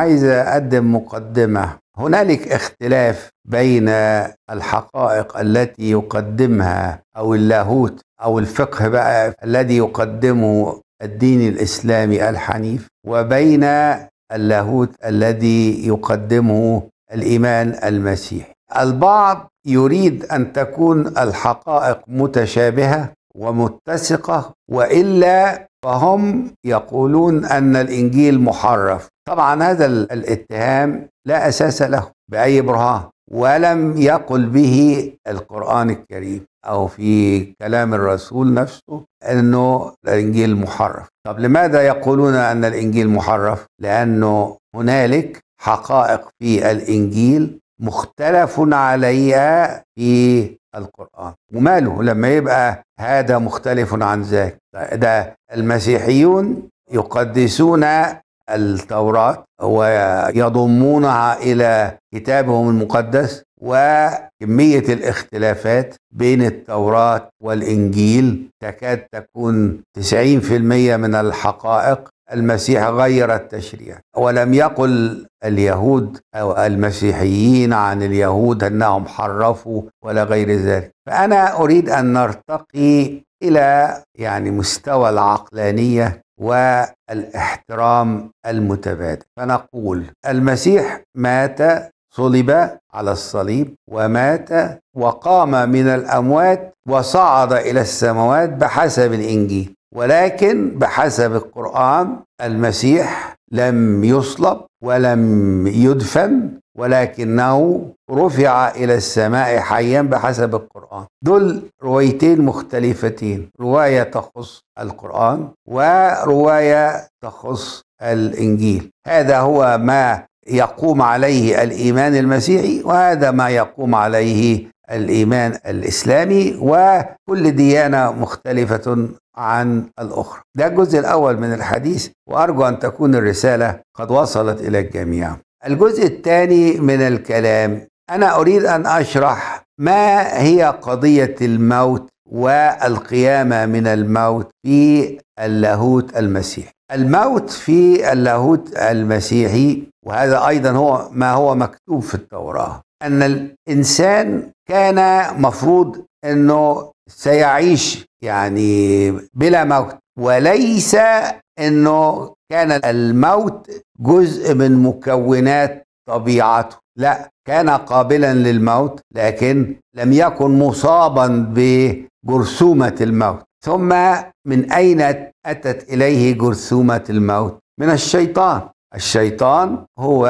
عايز أقدم مقدمة هنالك اختلاف بين الحقائق التي يقدمها أو اللاهوت أو الفقه بقى الذي يقدمه الدين الإسلامي الحنيف وبين اللاهوت الذي يقدمه الإيمان المسيحي البعض يريد أن تكون الحقائق متشابهة ومتسقة وإلا فهم يقولون أن الإنجيل محرف طبعا هذا الاتهام لا أساس له بأي برهان ولم يقل به القرآن الكريم أو في كلام الرسول نفسه أنه الإنجيل محرف طب لماذا يقولون أن الإنجيل محرف؟ لأنه هنالك حقائق في الإنجيل مختلف عليها في القرآن وماله لما يبقى هذا مختلف عن ذاك ده المسيحيون يقدسون التوراة ويضمونها إلى كتابهم المقدس وكمية الاختلافات بين التوراة والإنجيل تكاد تكون 90% من الحقائق المسيح غير التشريع ولم يقل اليهود أو المسيحيين عن اليهود أنهم حرفوا ولا غير ذلك فأنا أريد أن نرتقي إلى يعني مستوى العقلانية والاحترام المتبادل فنقول المسيح مات صلب على الصليب ومات وقام من الأموات وصعد إلى السماوات بحسب الإنجيل ولكن بحسب القرآن المسيح لم يصلب ولم يدفن ولكنه رفع إلى السماء حيا بحسب القرآن دول روايتين مختلفتين رواية تخص القرآن ورواية تخص الإنجيل هذا هو ما يقوم عليه الايمان المسيحي وهذا ما يقوم عليه الايمان الاسلامي وكل ديانه مختلفه عن الاخرى. ده الجزء الاول من الحديث وارجو ان تكون الرساله قد وصلت الى الجميع. الجزء الثاني من الكلام انا اريد ان اشرح ما هي قضيه الموت والقيامة من الموت في اللاهوت المسيحي الموت في اللاهوت المسيحي وهذا أيضا هو ما هو مكتوب في التوراة أن الإنسان كان مفروض أنه سيعيش يعني بلا موت وليس أنه كان الموت جزء من مكونات طبيعته لا كان قابلا للموت لكن لم يكن مصابا بجرثومة الموت ثم من أين أتت إليه جرثومة الموت؟ من الشيطان الشيطان هو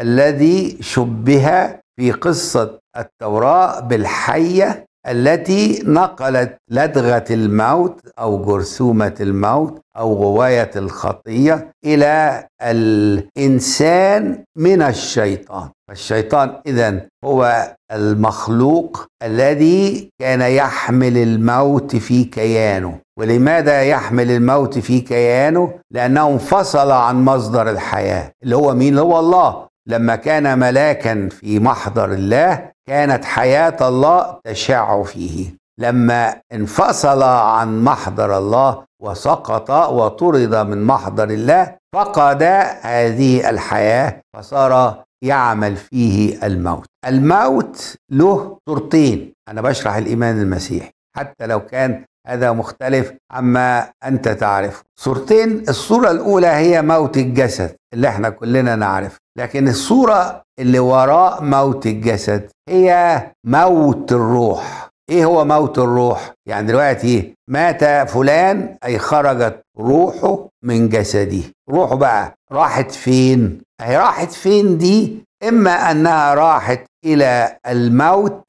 الذي شبه في قصة التوراة بالحية التي نقلت لدغة الموت أو جرثومة الموت أو غواية الخطية إلى الإنسان من الشيطان الشيطان إذا هو المخلوق الذي كان يحمل الموت في كيانه ولماذا يحمل الموت في كيانه؟ لأنه انفصل عن مصدر الحياة اللي هو مين؟ اللي هو الله لما كان ملاكا في محضر الله كانت حياه الله تشع فيه لما انفصل عن محضر الله وسقط وطرد من محضر الله فقد هذه الحياه فصار يعمل فيه الموت الموت له صورتين انا بشرح الايمان المسيحي حتى لو كان هذا مختلف عما أنت تعرفه صورتين الصورة الأولى هي موت الجسد اللي احنا كلنا نعرفه لكن الصورة اللي وراء موت الجسد هي موت الروح ايه هو موت الروح يعني دلوقتي مات فلان اي خرجت روحه من جسده روحه بقى راحت فين اي راحت فين دي اما انها راحت الى الموت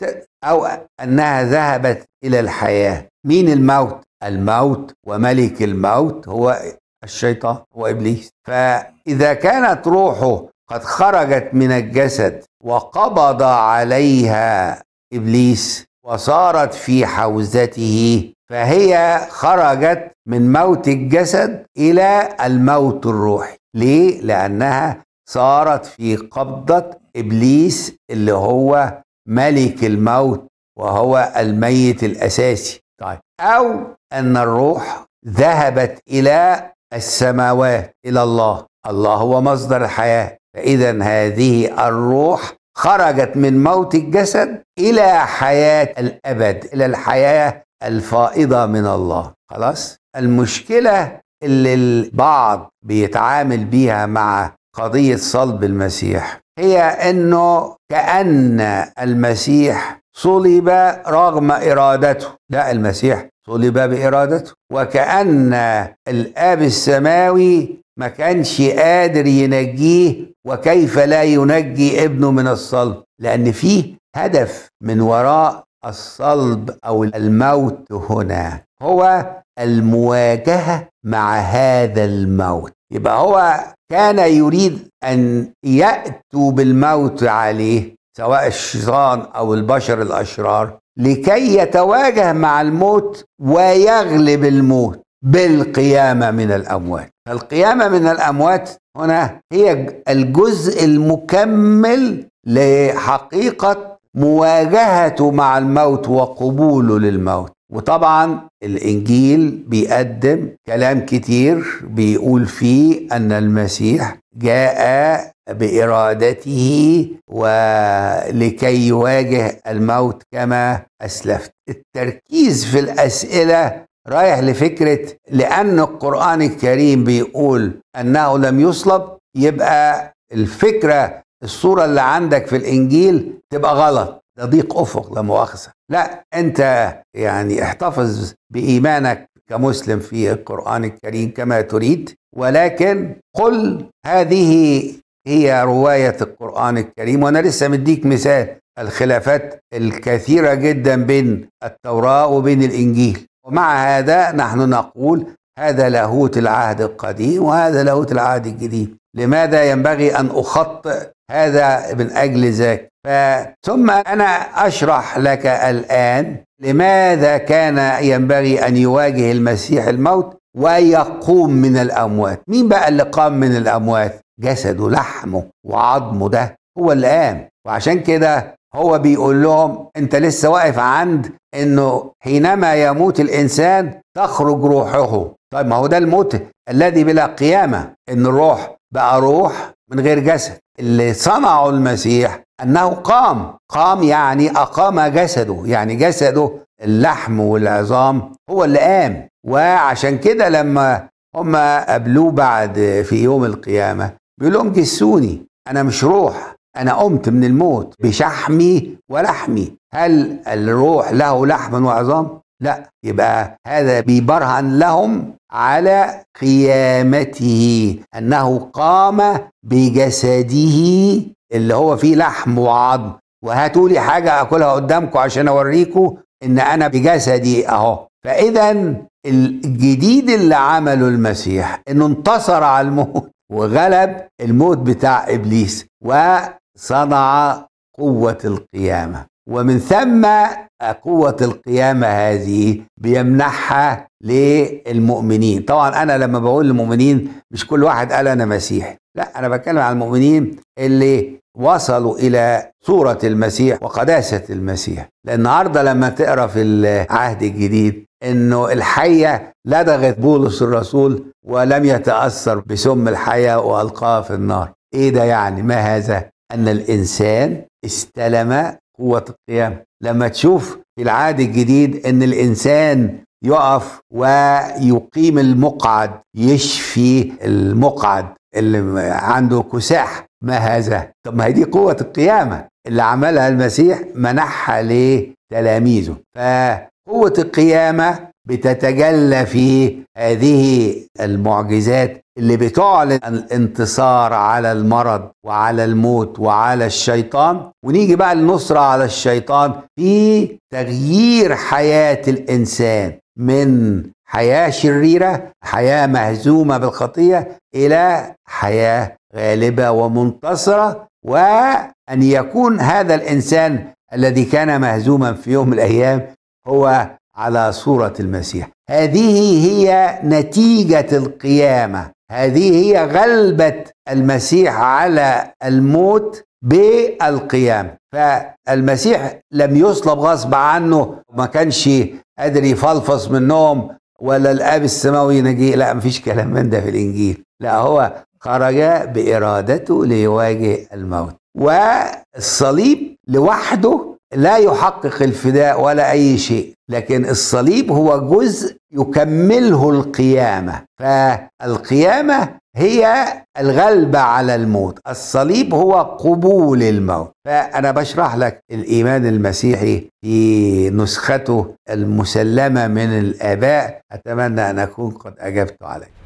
او انها ذهبت إلى الحياة مين الموت؟ الموت وملك الموت هو الشيطان هو إبليس فإذا كانت روحه قد خرجت من الجسد وقبض عليها إبليس وصارت في حوزته فهي خرجت من موت الجسد إلى الموت الروحي ليه؟ لأنها صارت في قبضة إبليس اللي هو ملك الموت وهو الميت الاساسي طيب او ان الروح ذهبت الى السماوات الى الله الله هو مصدر الحياه فاذا هذه الروح خرجت من موت الجسد الى حياه الابد الى الحياه الفائضه من الله خلاص المشكله اللي البعض بيتعامل بيها مع قضيه صلب المسيح هي انه كان المسيح صلب رغم إرادته لا المسيح صلب بإرادته وكأن الآب السماوي ما كانش قادر ينجيه وكيف لا ينجي ابنه من الصلب لأن فيه هدف من وراء الصلب أو الموت هنا هو المواجهة مع هذا الموت يبقى هو كان يريد أن يأتوا بالموت عليه سواء الشيطان او البشر الاشرار لكي يتواجه مع الموت ويغلب الموت بالقيامه من الاموات القيامه من الاموات هنا هي الجزء المكمل لحقيقه مواجهته مع الموت وقبوله للموت وطبعا الانجيل بيقدم كلام كتير بيقول فيه ان المسيح جاء بإرادته ولكي يواجه الموت كما أسلفت التركيز في الأسئلة رايح لفكرة لأن القرآن الكريم بيقول أنه لم يصلب يبقى الفكرة الصورة اللي عندك في الإنجيل تبقى غلط ده ضيق أفق لا مؤاخذة لا أنت يعني احتفظ بإيمانك كمسلم في القرآن الكريم كما تريد ولكن قل هذه هي رواية القرآن الكريم وأنا لسه مديك مثال الخلافات الكثيرة جدا بين التوراة وبين الإنجيل ومع هذا نحن نقول هذا لاهوت العهد القديم وهذا لاهوت العهد الجديد لماذا ينبغي أن أخطئ هذا من أجل ذاك ثم أنا أشرح لك الآن لماذا كان ينبغي أن يواجه المسيح الموت ويقوم من الأموات مين بقى اللي قام من الأموات جسده لحمه وعظمه ده هو اللي قام وعشان كده هو بيقول لهم انت لسه واقف عند انه حينما يموت الانسان تخرج روحه طيب ما هو ده الموت الذي بلا قيامه ان الروح بقى روح من غير جسد اللي صنعه المسيح انه قام قام يعني اقام جسده يعني جسده اللحم والعظام هو اللي قام وعشان كده لما هم قابلوه بعد في يوم القيامه بيقول جسوني انا مش روح انا قمت من الموت بشحمي ولحمي هل الروح له لحم وعظام لا يبقى هذا بيبرهن لهم على قيامته انه قام بجسده اللي هو فيه لحم وعظم وهاتوا لي حاجه اكلها قدامكم عشان اوريكم ان انا بجسدي اهو فاذا الجديد اللي عمله المسيح انه انتصر على الموت وغلب الموت بتاع ابليس وصنع قوه القيامه ومن ثم قوة القيامة هذه بيمنحها للمؤمنين طبعا أنا لما بقول للمؤمنين مش كل واحد قال أنا مسيحي لا أنا بتكلم عن المؤمنين اللي وصلوا إلى صورة المسيح وقداسة المسيح لأن النهاردة لما تقرأ في العهد الجديد انه الحيه لدغت بولس الرسول ولم يتاثر بسم الحيه والقاها في النار ايه ده يعني ما هذا ان الانسان استلم قوة القيامة لما تشوف في العهد الجديد ان الانسان يقف ويقيم المقعد يشفي المقعد اللي عنده كساح ما هذا طب ما هي دي قوة القيامة اللي عملها المسيح منحها لتلاميذه فقوة القيامة بتتجلى في هذه المعجزات اللي بتعلن الانتصار على المرض وعلى الموت وعلى الشيطان ونيجي بقى للنصرة على الشيطان في تغيير حياة الإنسان من حياة شريرة حياة مهزومة بالخطية إلى حياة غالبة ومنتصرة وأن يكون هذا الإنسان الذي كان مهزوما في يوم من الأيام هو على صورة المسيح هذه هي نتيجة القيامة هذه هي غلبة المسيح على الموت بالقيام فالمسيح لم يصلب غصب عنه ما كانش قادر يفلفص من النوم ولا الاب السماوي نجي لا مفيش كلام من ده في الانجيل لا هو خرج بارادته ليواجه الموت والصليب لوحده لا يحقق الفداء ولا أي شيء لكن الصليب هو جزء يكمله القيامة فالقيامة هي الغلبة على الموت الصليب هو قبول الموت فأنا بشرح لك الإيمان المسيحي في نسخته المسلمة من الآباء أتمنى أن أكون قد أجبت عليك